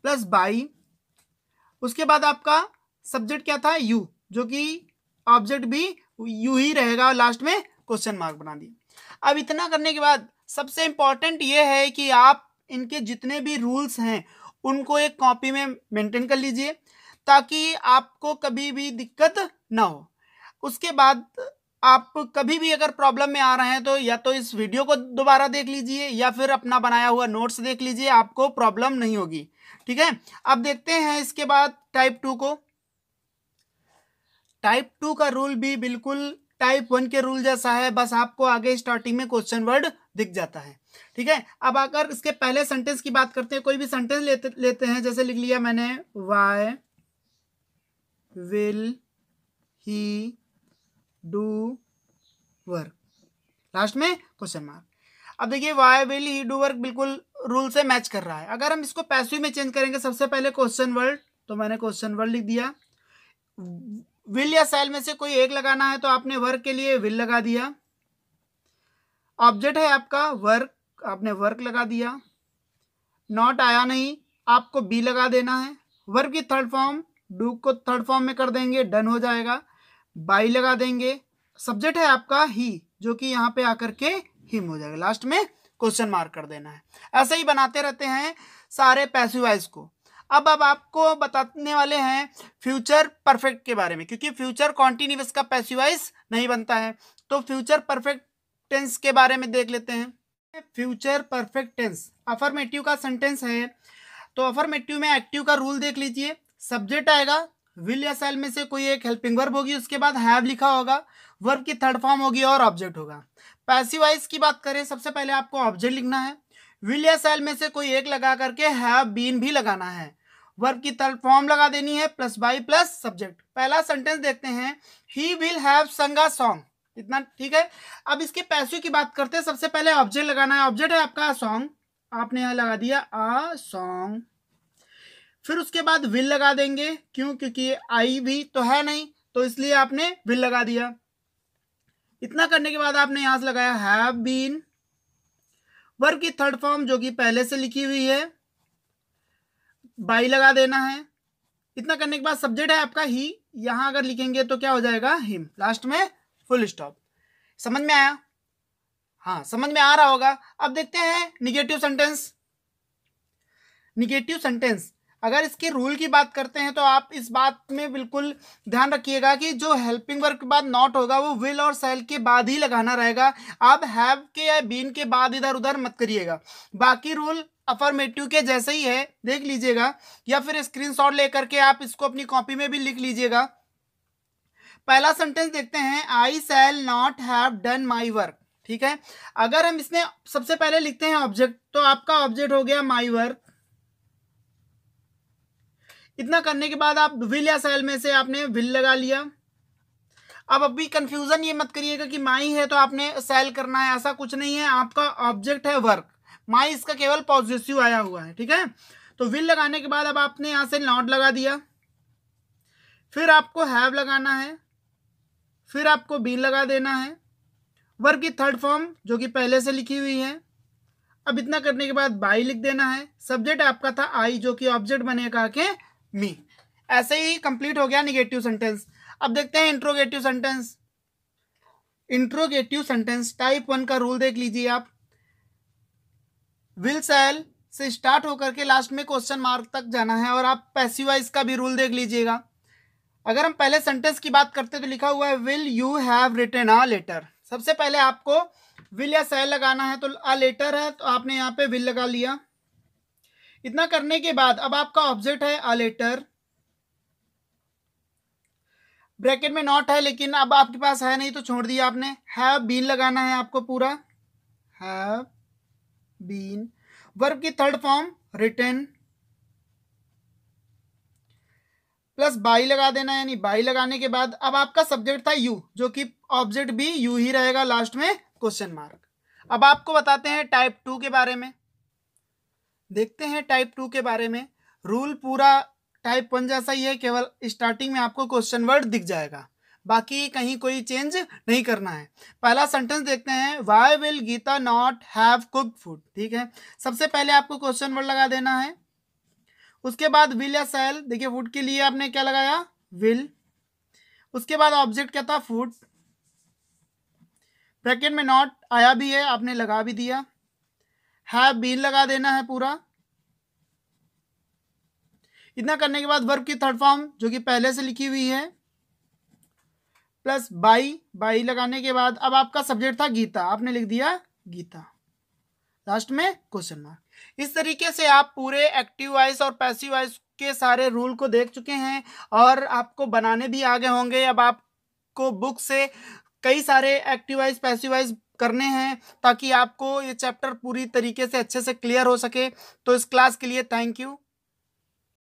प्लस बाई उसके बाद आपका सब्जेक्ट क्या था यू जो कि ऑब्जेक्ट भी यू ही रहेगा और लास्ट में क्वेश्चन मार्क बना दिया अब इतना करने के बाद सबसे इंपॉर्टेंट ये है कि आप इनके जितने भी रूल्स हैं उनको एक कॉपी में मेंटेन कर लीजिए ताकि आपको कभी भी दिक्कत ना हो उसके बाद आप कभी भी अगर प्रॉब्लम में आ रहे हैं तो या तो इस वीडियो को दोबारा देख लीजिए या फिर अपना बनाया हुआ नोट्स देख लीजिए आपको प्रॉब्लम नहीं होगी ठीक है अब देखते हैं इसके बाद टाइप टू को टाइप टू का रूल भी बिल्कुल टाइप वन के रूल जैसा है बस आपको आगे स्टार्टिंग में क्वेश्चन वर्ड दिख जाता है ठीक है अब आकर इसके पहले सेंटेंस की बात करते हैं कोई भी सेंटेंस लेते लेते हैं जैसे लिख लिया मैंने why will he do work last में क्वेश्चन मार्क अब देखिए why will he do work बिल्कुल रूल से मैच कर रहा है अगर हम इसको पैसिव में चेंज करेंगे सबसे पहले क्वेश्चन वर्ड तो मैंने क्वेश्चन वर्ड लिख दिया विल या सेल में से कोई एक लगाना है तो आपने वर्क के लिए विल लगा दिया ऑब्जेक्ट है आपका वर्क आपने वर्क लगा दिया नॉट आया नहीं आपको बी लगा देना है वर्क की थर्ड फॉर्म डू को थर्ड फॉर्म में कर देंगे डन हो जाएगा बाई लगा देंगे सब्जेक्ट है आपका ही जो कि यहाँ पे आकर के हिम हो जाएगा लास्ट में क्वेश्चन मार्क कर देना है ऐसे ही बनाते रहते हैं सारे पैसिवाइज को अब अब आपको बताने वाले हैं फ्यूचर परफेक्ट के बारे में क्योंकि फ्यूचर कॉन्टिन्यूस का पैसिवाइज नहीं बनता है तो फ्यूचर परफेक्ट टेंस के बारे में देख लेते हैं फ्यूचर परफेक्ट टेंस अफर्मेटिव का सेंटेंस है तो अफर्मेटिव में एक्टिव का रूल देख लीजिए सब्जेक्ट आएगा विल या सेल में से कोई एक हेल्पिंग वर्ब होगी उसके बाद हैव लिखा होगा वर्ब की थर्ड फॉर्म होगी और ऑब्जेक्ट होगा पैसिव वाइज की बात करें सबसे पहले आपको ऑब्जेक्ट लिखना है विल या सेल में से कोई एक लगा करके हैव बीन भी लगाना है वर्ब की थर्ड फॉर्म लगा देनी है प्लस बाई प्लस सब्जेक्ट पहला सेंटेंस देखते हैं he will have sung song इतना ठीक है अब इसके पैसिव की बात करते हैं सबसे पहले ऑब्जेक्ट लगाना है ऑब्जेक्ट है आपका सॉन्ग आपने यहाँ लगा दिया आ सॉन्ग फिर उसके बाद विल लगा देंगे क्यों क्योंकि आई भी तो है नहीं तो इसलिए आपने विल लगा दिया इतना करने के बाद आपने यहां से लगाया हैव बीन वर्ब की थर्ड फॉर्म जो कि पहले से लिखी हुई है बाई लगा देना है इतना करने के बाद सब्जेक्ट है आपका ही यहां अगर लिखेंगे तो क्या हो जाएगा हिम लास्ट में फुल स्टॉप समझ में आया हाँ समझ में आ रहा होगा अब देखते हैं निगेटिव सेंटेंस निगेटिव सेंटेंस अगर इसके रूल की बात करते हैं तो आप इस बात में बिल्कुल ध्यान रखिएगा कि जो हेल्पिंग वर्क के बाद नॉट होगा वो विल और सेल के बाद ही लगाना रहेगा आप हैव के या बीन के बाद इधर उधर मत करिएगा बाकी रूल अफर्मेटिव के जैसे ही है देख लीजिएगा या फिर स्क्रीनशॉट लेकर के आप इसको अपनी कॉपी में भी लिख लीजिएगा पहला सेंटेंस देखते हैं I shall not have done my work ठीक है अगर हम इसमें सबसे पहले लिखते हैं ऑब्जेक्ट तो आपका ऑब्जेक्ट हो गया माई वर्क इतना करने के बाद आप विल या सेल में से आपने विल लगा लिया अब अभी कंफ्यूजन ये मत करिएगा कि माई है तो आपने सेल करना है ऐसा कुछ नहीं है आपका ऑब्जेक्ट है वर्क माई इसका केवल पॉजिटिव आया हुआ है ठीक है तो विल लगाने के बाद अब आपने यहाँ से नॉट लगा दिया फिर आपको हैव लगाना है फिर आपको बी लगा देना है वर्क की थर्ड फॉर्म जो कि पहले से लिखी हुई है अब इतना करने के बाद बाई लिख देना है सब्जेक्ट आपका था आई जो कि ऑब्जेक्ट बनेगा के मी ऐसे ही कंप्लीट हो गया निगेटिव सेंटेंस अब देखते हैं interrogative sentence interrogative sentence type one का रूल देख लीजिए आप विल सेल से स्टार्ट होकर के लास्ट में क्वेश्चन मार्क तक जाना है और आप पैसिवाइज का भी रूल देख लीजिएगा अगर हम पहले सेंटेंस की बात करते हैं तो लिखा हुआ है will you have written a letter सबसे पहले आपको विल या सेल लगाना है तो आ लेटर है तो आपने यहाँ पे विल लगा लिया इतना करने के बाद अब आपका ऑब्जेक्ट है अ लेटर ब्रैकेट में नॉट है लेकिन अब आपके पास है नहीं तो छोड़ दिया आपने हैव बीन लगाना है आपको पूरा हैव बीन वर्ब की third form written plus by लगा देना यानी बाई लगाने के बाद अब आपका सब्जेक्ट था यू जो कि ऑब्जेक्ट भी यू ही रहेगा लास्ट में क्वेश्चन मार्क अब आपको बताते हैं टाइप टू के बारे में देखते हैं टाइप टू के बारे में रूल पूरा टाइप वन जैसा ही है केवल स्टार्टिंग में आपको क्वेश्चन वर्ड दिख जाएगा बाकी कहीं कोई चेंज नहीं करना है पहला सेंटेंस देखते हैं why will Geeta not have cook food ठीक है सबसे पहले आपको क्वेश्चन वर्ड लगा देना है उसके बाद विल या सेल देखिए फूड के लिए आपने क्या लगाया विल उसके बाद ऑब्जेक्ट क्या था फूड ब्रैकेट में नॉट आया भी है आपने लगा भी दिया हैव बीन लगा देना है पूरा इतना करने के बाद वर्ब की थर्ड फॉर्म जो कि पहले से लिखी हुई है प्लस बाई बाई लगाने के बाद अब आपका सब्जेक्ट था गीता आपने लिख दिया गीता लास्ट में क्वेश्चन मार्क इस तरीके से आप पूरे एक्टिव वाइज और पैसिव वाइज के सारे रूल को देख चुके हैं और आपको बनाने भी आगे होंगे अब आपको बुक से कई सारे एक्टिव वाइज पैसिव वाइज करने हैं ताकि आपको ये चैप्टर पूरी तरीके से अच्छे से क्लियर हो सके तो इस क्लास के लिए थैंक यू